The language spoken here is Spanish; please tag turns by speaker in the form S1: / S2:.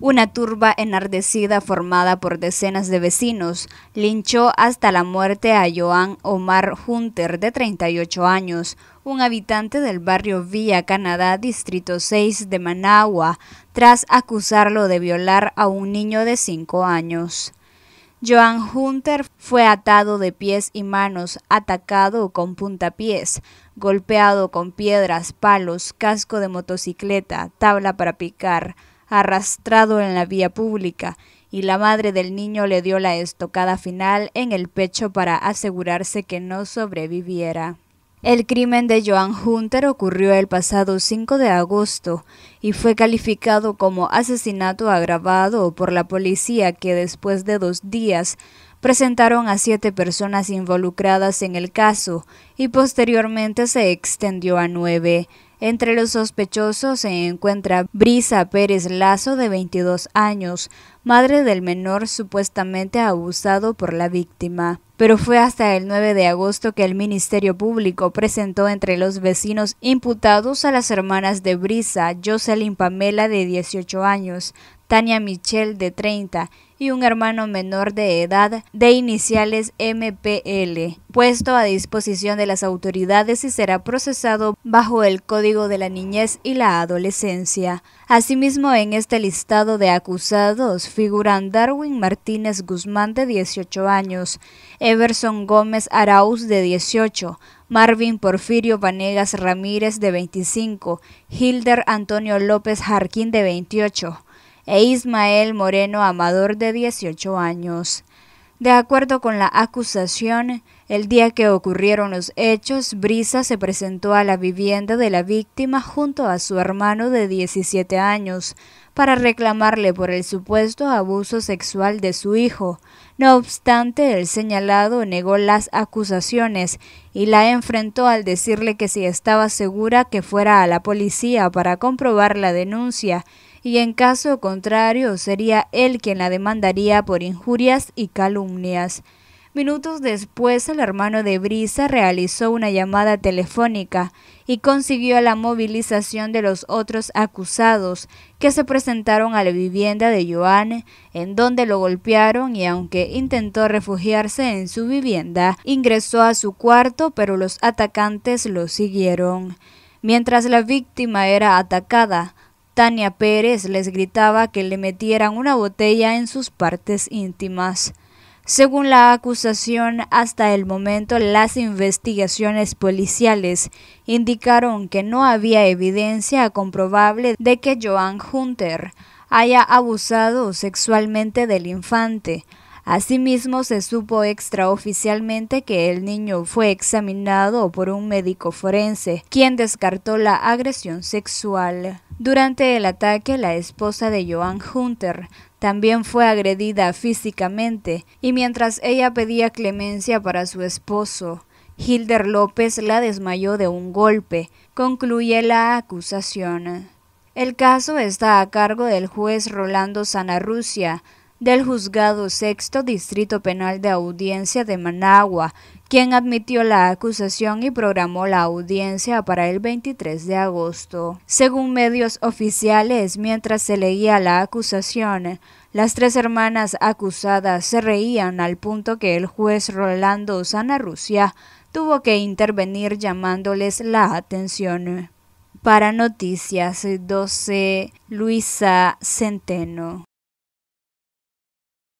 S1: Una turba enardecida formada por decenas de vecinos linchó hasta la muerte a Joan Omar Hunter, de 38 años, un habitante del barrio Villa Canadá, Distrito 6 de Managua, tras acusarlo de violar a un niño de 5 años. Joan Hunter fue atado de pies y manos, atacado con puntapiés, golpeado con piedras, palos, casco de motocicleta, tabla para picar, arrastrado en la vía pública, y la madre del niño le dio la estocada final en el pecho para asegurarse que no sobreviviera. El crimen de Joan Hunter ocurrió el pasado 5 de agosto y fue calificado como asesinato agravado por la policía que después de dos días presentaron a siete personas involucradas en el caso y posteriormente se extendió a nueve. Entre los sospechosos se encuentra Brisa Pérez Lazo, de 22 años, madre del menor supuestamente abusado por la víctima. Pero fue hasta el 9 de agosto que el Ministerio Público presentó entre los vecinos imputados a las hermanas de Brisa, Jocelyn Pamela, de 18 años, Tania Michel, de 30 y un hermano menor de edad de iniciales MPL, puesto a disposición de las autoridades y será procesado bajo el Código de la Niñez y la Adolescencia. Asimismo, en este listado de acusados figuran Darwin Martínez Guzmán de 18 años, Everson Gómez Arauz de 18, Marvin Porfirio Vanegas Ramírez de 25, Hilder Antonio López Jarquín de 28, e Ismael Moreno Amador de 18 años. De acuerdo con la acusación, el día que ocurrieron los hechos, Brisa se presentó a la vivienda de la víctima junto a su hermano de 17 años para reclamarle por el supuesto abuso sexual de su hijo. No obstante, el señalado negó las acusaciones y la enfrentó al decirle que si estaba segura que fuera a la policía para comprobar la denuncia y en caso contrario sería él quien la demandaría por injurias y calumnias. Minutos después, el hermano de Brisa realizó una llamada telefónica y consiguió la movilización de los otros acusados que se presentaron a la vivienda de Joan, en donde lo golpearon y aunque intentó refugiarse en su vivienda, ingresó a su cuarto, pero los atacantes lo siguieron. Mientras la víctima era atacada, Tania Pérez les gritaba que le metieran una botella en sus partes íntimas. Según la acusación, hasta el momento las investigaciones policiales indicaron que no había evidencia comprobable de que Joan Hunter haya abusado sexualmente del infante. Asimismo, se supo extraoficialmente que el niño fue examinado por un médico forense, quien descartó la agresión sexual. Durante el ataque, la esposa de Joan Hunter también fue agredida físicamente y mientras ella pedía clemencia para su esposo, Hilder López la desmayó de un golpe, concluye la acusación. El caso está a cargo del juez Rolando Sanarrucia, del juzgado sexto Distrito Penal de Audiencia de Managua, quien admitió la acusación y programó la audiencia para el 23 de agosto. Según medios oficiales, mientras se leía la acusación, las tres hermanas acusadas se reían al punto que el juez Rolando Sanarrucia tuvo que intervenir llamándoles la atención. Para Noticias 12, Luisa Centeno.